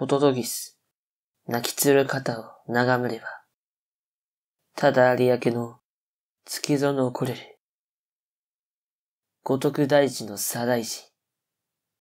ホトトギス、泣きつる肩を眺めれば、ただ有明の月園を来れる。五徳大寺の左大寺、